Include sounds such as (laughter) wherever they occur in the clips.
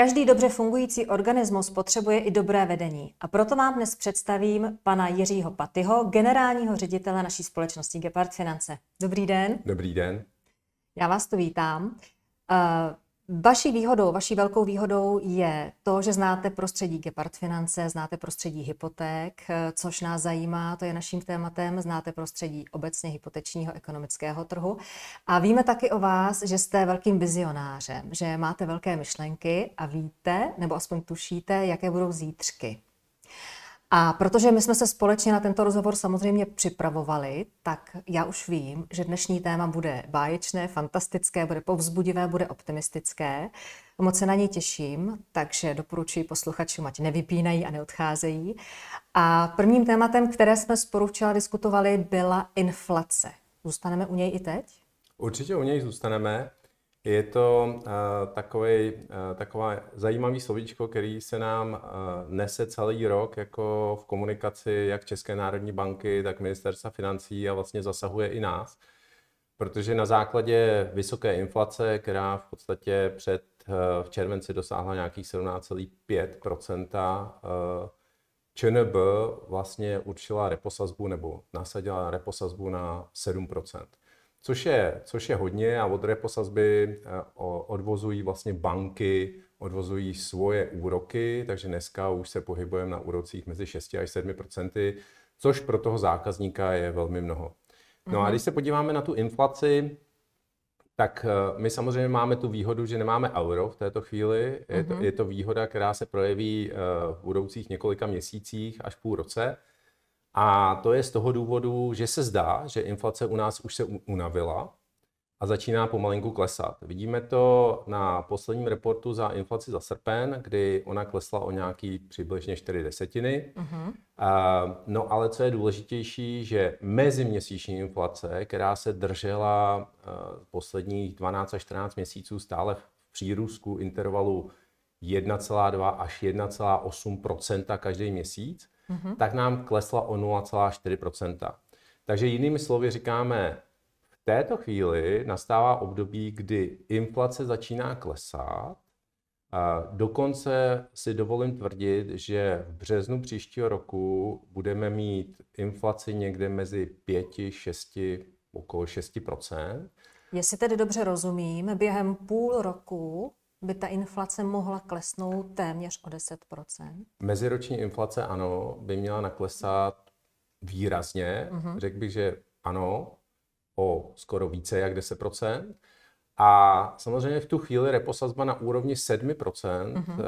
Každý dobře fungující organismus potřebuje i dobré vedení. A proto vám dnes představím pana Jiřího Patyho, generálního ředitele naší společnosti Gepard Finance. Dobrý den. Dobrý den. Já vás tu vítám. Uh, Vaší výhodou, vaší velkou výhodou je to, že znáte prostředí Gepard Finance, znáte prostředí hypoték, což nás zajímá, to je naším tématem, znáte prostředí obecně hypotečního ekonomického trhu. A víme taky o vás, že jste velkým vizionářem, že máte velké myšlenky a víte, nebo aspoň tušíte, jaké budou zítřky. A protože my jsme se společně na tento rozhovor samozřejmě připravovali, tak já už vím, že dnešní téma bude báječné, fantastické, bude povzbudivé, bude optimistické. Moc se na něj těším, takže doporučuji posluchačům, ať nevypínají a neodcházejí. A prvním tématem, které jsme spolu včera diskutovali, byla inflace. Zůstaneme u něj i teď? Určitě u něj zůstaneme. Je to uh, eh, takový, uh, eh, taková zajímavý slovíčko, který se nám uh, nese celý rok jako v komunikaci jak České národní banky, tak ministerstva financí a vlastně zasahuje i nás. Protože na základě vysoké inflace, která v podstatě před v červenci dosáhla nějakých 17,5 ČNB vlastně určila reposazbu nebo nasadila reposazbu na 7 což je, což je hodně a od reposazby eh, odvozují vlastně banky, odvozují svoje úroky, takže dneska už se pohybujeme na úrocích mezi 6 až 7 což pro toho zákazníka je velmi mnoho. No a mhm. když se podíváme na tu inflaci, tak eh, my samozřejmě máme tu výhodu, že nemáme euro v této chvíli. Je to, mhm. je to výhoda, která se projeví eh, v budoucích několika měsících až půl roce. A to je z toho důvodu, že se zdá, že inflace u nás už se unavila a začíná pomalinku klesat. Vidíme to na posledním reportu za inflaci za srpen, kdy ona klesla o nějaký přibližně 4 desetiny. Uh-huh. Uh, no ale co je důležitější, že meziměsíční inflace, která se držela uh, posledních 12 až 14 měsíců stále v přírůzku intervalu 1,2 až 1,8 každý měsíc, mm-hmm. tak nám klesla o 0,4 Takže jinými slovy říkáme, v této chvíli nastává období, kdy inflace začíná klesat. A dokonce si dovolím tvrdit, že v březnu příštího roku budeme mít inflaci někde mezi 5, 6, okolo 6 Jestli tedy dobře rozumím, během půl roku by ta inflace mohla klesnout téměř o 10 Meziroční inflace, ano, by měla naklesat výrazně. Mm-hmm. Řekl bych, že ano, o skoro více jak 10 A samozřejmě v tu chvíli reposazba na úrovni 7 uh-huh. E,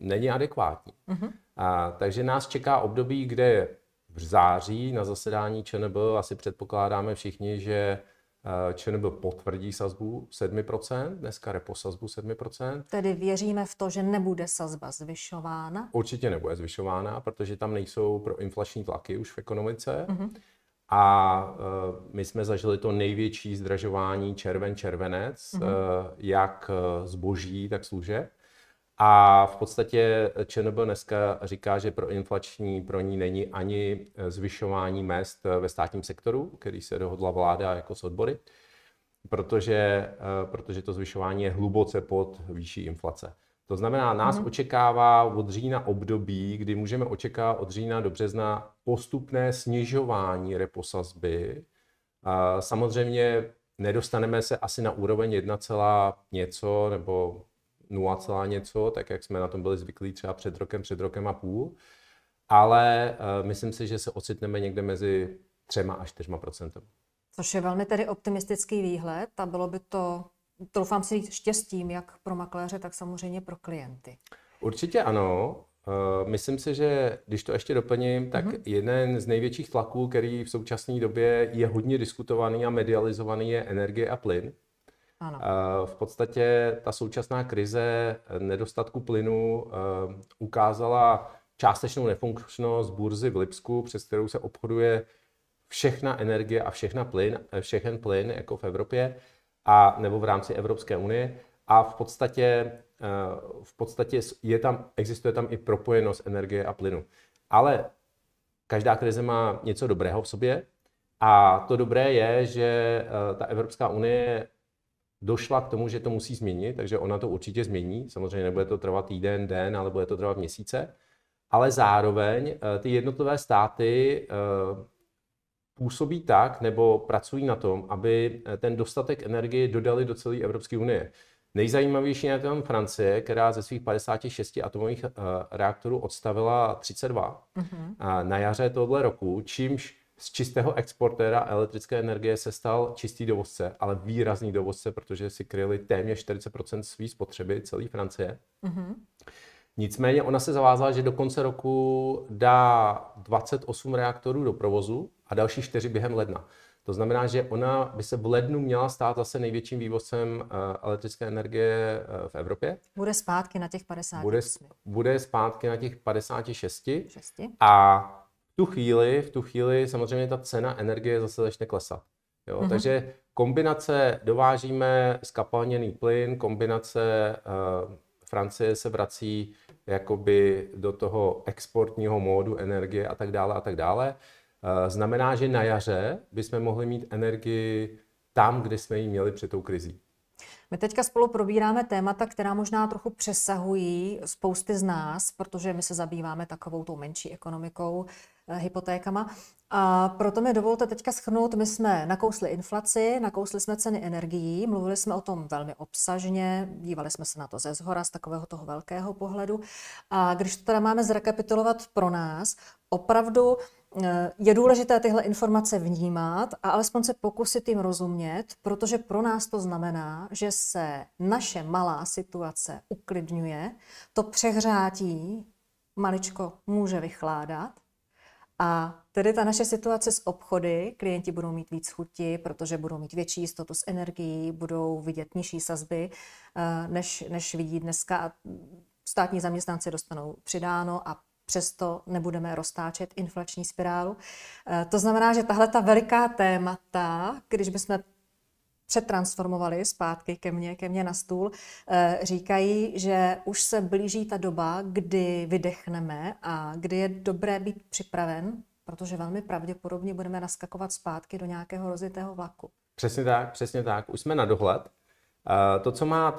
není adekvátní. Uh-huh. A, takže nás čeká období, kde v září na zasedání ČNB asi předpokládáme všichni, že ČNB potvrdí sazbu 7%, dneska repo sazbu 7%. Tedy věříme v to, že nebude sazba zvyšována? Určitě nebude zvyšována, protože tam nejsou pro inflační tlaky už v ekonomice. Mm-hmm. A eh, my jsme zažili to největší zdražování červen-červenec, mm-hmm. Eh, jak eh, zboží, tak služeb. A v podstatě ČNB dneska říká, že pro inflační pro ní není ani eh, zvyšování mest eh, ve státním sektoru, který se dohodla vláda jako s odbory, protože, eh, protože to zvyšování je hluboce pod výší inflace. To znamená, nás mm-hmm. očekává od října období, kdy můžeme očekávat od října do března postupné snižování reposazby. Samozřejmě nedostaneme se asi na úroveň 1, něco nebo 0, něco, tak jak jsme na tom byli zvyklí třeba před rokem, před rokem a půl. Ale uh, myslím si, že se ocitneme někde mezi 3 až 4 procentem. Což je velmi tedy optimistický výhled a bylo by to, doufám si, štěstím jak pro makléře, tak samozřejmě pro klienty. Určitě ano. Eh, myslím si, že když to ještě doplním, tak mm-hmm. jeden z největších tlaků, který v současné době je hodně diskutovaný a medializovaný, je energie a plyn. Ano. Eh, v podstatě ta současná krize nedostatku plynu eh, ukázala částečnou nefunkčnost burzy v Lipsku, přes kterou se obchoduje všechna energie a všechna plyn, eh, všechen plyn jako v Evropě a nebo v rámci Evropské unie a v podstatě, v podstatě je tam, existuje tam i propojenost energie a plynu. Ale každá krize má něco dobrého v sobě a to dobré je, že ta Evropská unie došla k tomu, že to musí změnit, takže ona to určitě změní. Samozřejmě nebude to trvat týden, den, ale bude to trvat měsíce. Ale zároveň eh, ty jednotlivé státy eh, působí tak, nebo pracují na tom, aby eh, ten dostatek energie dodali do celé Evropské unie. Nejzajímavější je tam Francie, která ze svých 56 atomových reaktorů odstavila 32 mm-hmm. na jaře tohle roku, čímž z čistého exportéra elektrické energie se stal čistý dovozce, ale výrazný dovozce, protože si kryli téměř 40 své spotřeby celé Francie. Mm-hmm. Nicméně ona se zavázala, že do konce roku dá 28 reaktorů do provozu a další 4 během ledna. To znamená, že ona by se v lednu měla stát zase největším vývozcem eh, elektrické energie eh, v Evropě. Bude zpátky na těch 50. Bude, bude zpátky na těch 56. 6. A tu chvíli, v tu chvíli samozřejmě ta cena energie zase začne klesat. Jo? Mm-hmm. Takže kombinace dovážíme skapalněný plyn, kombinace uh, Francie se vrací jakoby do toho exportního módu energie a tak dále a tak dále. Eh, znamená, že na jaře bychom mohli mít energii tam, kde jsme ji měli před tou krizí. My teďka spolu probíráme témata, která možná trochu přesahují spousty z nás, protože my se zabýváme takovou tou menší ekonomikou, Eh, hypotékama. A proto mi dovolte teďka schrnout, my jsme nakousli inflaci, nakousli jsme ceny energií, mluvili jsme o tom velmi obsažně, dívali jsme se na to ze zhora, z takového toho velkého pohledu. A když to teda máme zrekapitulovat pro nás, opravdu eh, je důležité tyhle informace vnímat a alespoň se pokusit jim rozumět, protože pro nás to znamená, že se naše malá situace uklidňuje, to přehřátí maličko může vychládat, a tedy ta naše situace s obchody, klienti budou mít víc chuti, protože budou mít větší jistotu s energií, budou vidět nižší sazby, eh, než, než vidí dneska. A státní zaměstnanci dostanou přidáno a přesto nebudeme roztáčet inflační spirálu. Eh, to znamená, že tahle ta veliká témata, když bychom přetransformovali zpátky ke mně, ke mně na stůl, eh, říkají, že už se blíží ta doba, kdy vydechneme a kdy je dobré být připraven, protože velmi pravděpodobně budeme naskakovat zpátky do nějakého rozitého vlaku. Přesně tak, přesně tak. Už jsme na dohled. Eh, to, co má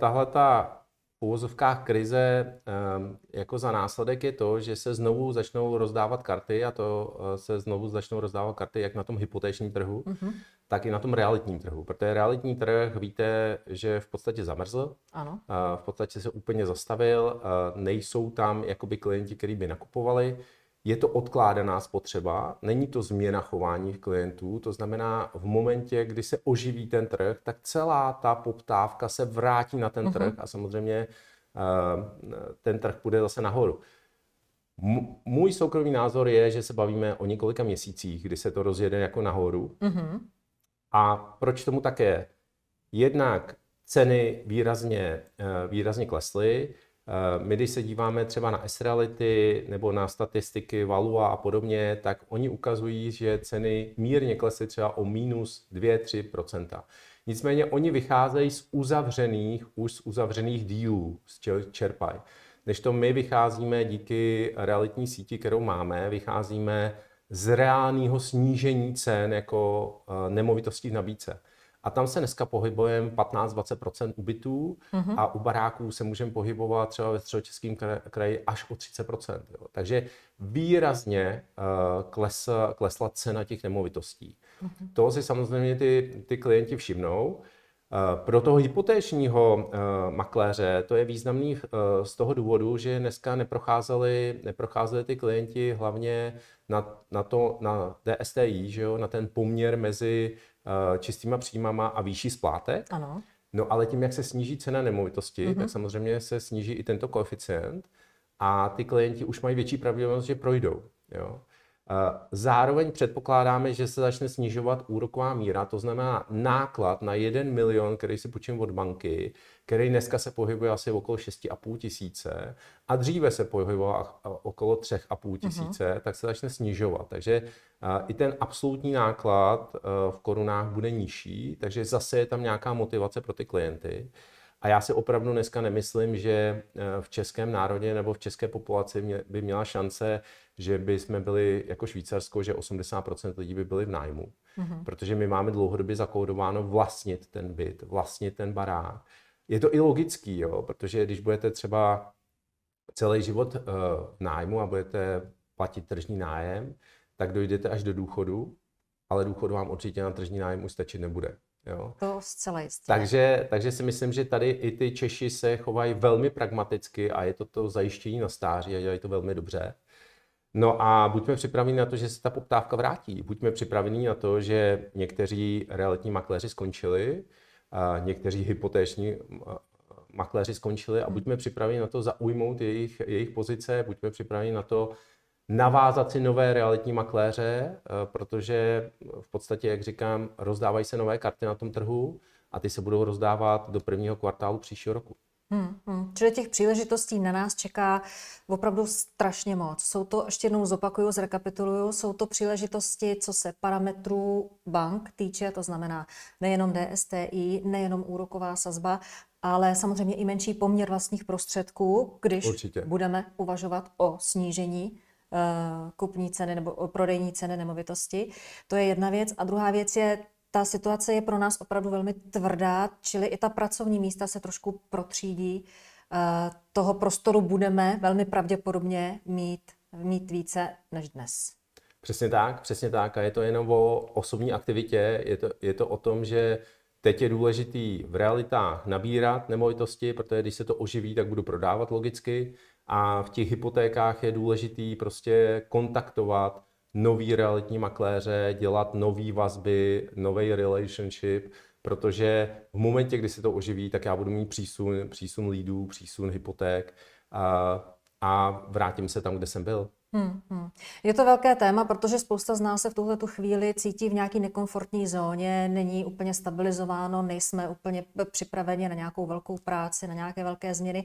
tahle ta v krize ehm, jako za následek je to, že se znovu začnou rozdávat karty a to eh, se znovu začnou rozdávat karty jak na tom hypotéčním trhu, mm-hmm tak i na tom realitním trhu. Protože realitní trh, víte, že v podstatě zamrzl, ano. v podstatě se úplně zastavil, nejsou tam jakoby klienti, kteří by nakupovali, je to odkládaná spotřeba, není to změna chování klientů, to znamená v momentě, kdy se oživí ten trh, tak celá ta poptávka se vrátí na ten uh-huh. trh a samozřejmě ten trh půjde zase nahoru. Můj soukromý názor je, že se bavíme o několika měsících, kdy se to rozjede jako nahoru. Mm-hmm. A proč tomu tak je? Jednak ceny výrazně, eh, výrazně klesly. Eh, my, když se díváme třeba na S-reality nebo na statistiky Valua a podobně, tak oni ukazují, že ceny mírně klesly třeba o minus 2-3 Nicméně oni vycházejí z uzavřených, už z uzavřených dílů, z čeho čerpají. Než to my vycházíme díky realitní síti, kterou máme, vycházíme z reálného snížení cen jako eh, nemovitostí v nabídce. A tam se dneska pohybujeme 15-20 ubytů mm-hmm. a u baráků se můžeme pohybovat třeba ve středočeském kraji až o 30 jo. Takže výrazně uh, eh, klesla, klesla cena těch nemovitostí. Mm-hmm. To si samozřejmě ty, ty klienti všimnou. Eh, pro toho hypotéčního eh, makléře to je významný eh, z toho důvodu, že dneska neprocházeli, neprocházeli ty klienti hlavně na, na, to, na DSTI, že jo, na ten poměr mezi čistýma příjmama a výší splátek. Ano. No ale tím, jak se sníží cena nemovitosti, mm-hmm. tak samozřejmě se sníží i tento koeficient a ty klienti už mají větší pravděpodobnost, že projdou. Jo? Zároveň předpokládáme, že se začne snižovat úroková míra, to znamená náklad na 1 milion, který si půjčím od banky, který dneska se pohybuje asi okolo 6,5 tisíce a dříve se pohyboval okolo 3,5 mhm. tisíce, mm-hmm. tak se začne snižovat. Takže i ten absolutní náklad v korunách bude nižší, takže zase je tam nějaká motivace pro ty klienty. A já si opravdu dneska nemyslím, že eh, v českém národě nebo v české populaci by měla šance, že by jsme byli jako Švýcarsko, že 80% lidí by byli v nájmu. Mm-hmm. Protože my máme dlouhodobě zakódováno vlastnit ten byt, vlastnit ten barák. Je to i logický, jo, protože když budete třeba celý život eh, v nájmu a budete platit tržní nájem, tak dojdete až do důchodu, ale důchod vám určitě na tržní nájem už stačit nebude. Jo? To zcela jistě. Takže, takže si myslím, že tady i ty Češi se chovají velmi pragmaticky a je to to zajištění na stáří a dělají to velmi dobře. No a buďme připraveni na to, že se ta poptávka vrátí. Buďme připraveni na to, že někteří realitní makléři skončili, a někteří hypotéční makléři skončili a buďme připraveni na to zaujmout jejich, jejich pozice, buďme připraveni na to navázat si nové realitní makléře, eh, protože v podstatě, jak říkám, rozdávají se nové karty na tom trhu a ty se budou rozdávat do prvního kvartálu příštího roku. Hmm, hmm. Čili těch příležitostí na nás čeká opravdu strašně moc. Jsou to, ještě jednou zopakuju, zrekapituluju, jsou to příležitosti, co se parametrů bank týče, to znamená nejenom DSTI, nejenom úroková sazba, ale samozřejmě i menší poměr vlastních prostředků, když Určitě. budeme uvažovat o snížení Eh, kupní ceny nebo eh, prodejní ceny nemovitosti. To je jedna věc. A druhá věc je, ta situace je pro nás opravdu velmi tvrdá, čili i ta pracovní místa se trošku protřídí. Eh, toho prostoru budeme velmi pravděpodobně mít, mít více než dnes. Přesně tak, přesně tak. A je to jenom o osobní aktivitě, je to, je to o tom, že Teď je důležitý v realitách nabírat nemovitosti, protože když se to oživí, tak budu prodávat logicky. A v těch hypotékách je důležitý prostě kontaktovat nový realitní makléře, dělat nový vazby, nový relationship, protože v momentě, kdy se to oživí, tak já budu mít přísun, přísun lídů, přísun hypoték a, a vrátím se tam, kde jsem byl. Hmm, hmm. Je to velké téma, protože spousta z nás se v tuhle tu chvíli cítí v nějaké nekomfortní zóně, není úplně stabilizováno, nejsme úplně připraveni na nějakou velkou práci, na nějaké velké změny.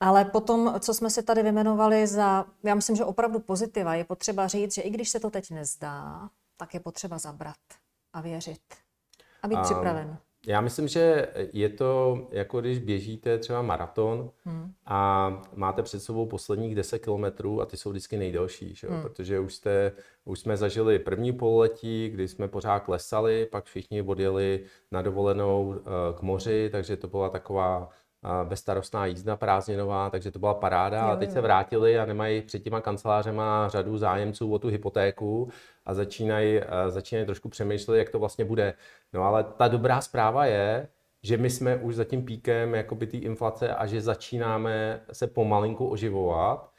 Ale potom, co jsme si tady vymenovali za, já myslím, že opravdu pozitiva, je potřeba říct, že i když se to teď nezdá, tak je potřeba zabrat a věřit a být a... připraven. Já myslím, že je to jako když běžíte třeba maraton hmm. a máte před sebou posledních 10 kilometrů a ty jsou vždycky nejdelší, že? Hmm. protože už, jste, už jsme zažili první pololetí, kdy jsme pořád klesali, pak všichni odjeli na dovolenou eh, k moři, takže to byla taková bezstarostná jízda prázdninová, takže to byla paráda. Jo, jo. A teď se vrátili a nemají před těma kancelářema řadu zájemců o tu hypotéku a začínají začínají trošku přemýšlet, jak to vlastně bude. No ale ta dobrá zpráva je, že my jsme už za tím píkem jakoby té inflace a že začínáme se pomalinku oživovat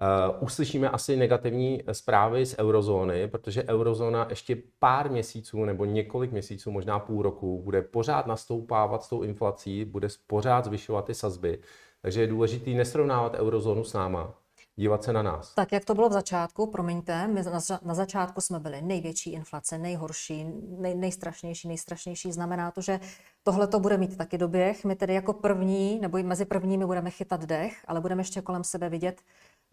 Eh, uslyšíme asi negativní zprávy z eurozóny, protože eurozóna ještě pár měsíců nebo několik měsíců, možná půl roku, bude pořád nastoupávat s tou inflací, bude pořád zvyšovat ty sazby. Takže je důležité nesrovnávat eurozónu s náma, dívat se na nás. Tak jak to bylo v začátku, promiňte, my na, na začátku jsme byli největší inflace, nejhorší, nej, nejstrašnější, nejstrašnější. Znamená to, že tohle to bude mít taky doběh. My tedy jako první, nebo mezi prvními budeme chytat dech, ale budeme ještě kolem sebe vidět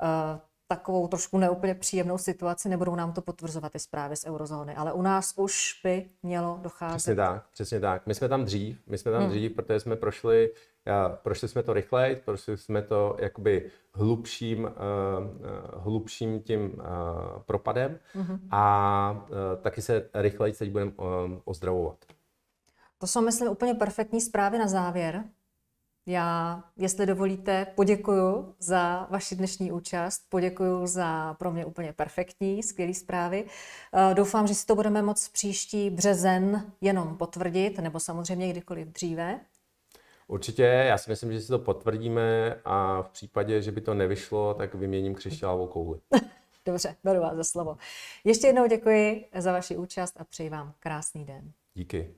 Eh, takovou trošku neúplně příjemnou situaci, nebudou nám to potvrzovat i zprávy z eurozóny, ale u nás už by mělo docházet. Přesně tak, přesně tak. My jsme tam dřív, my jsme tam hmm. dřív, protože jsme prošli, eh, prošli jsme to rychleji, prošli jsme to jakoby hlubším, eh, hlubším tím propadem hmm. a taky se rychleji teď budeme ozdravovat. To jsou, myslím, úplně perfektní zprávy na závěr. Já, jestli dovolíte, poděkuji za vaši dnešní účast, poděkuji za pro mě úplně perfektní, skvělé zprávy. Eh, doufám, že si to budeme moc příští březen jenom potvrdit, nebo samozřejmě kdykoliv dříve. Určitě, já si myslím, že si to potvrdíme a v případě, že by to nevyšlo, tak vyměním křišťálovou kouli. (laughs) Dobře, beru vás za slovo. Ještě jednou děkuji za vaši účast a přeji vám krásný den. Díky.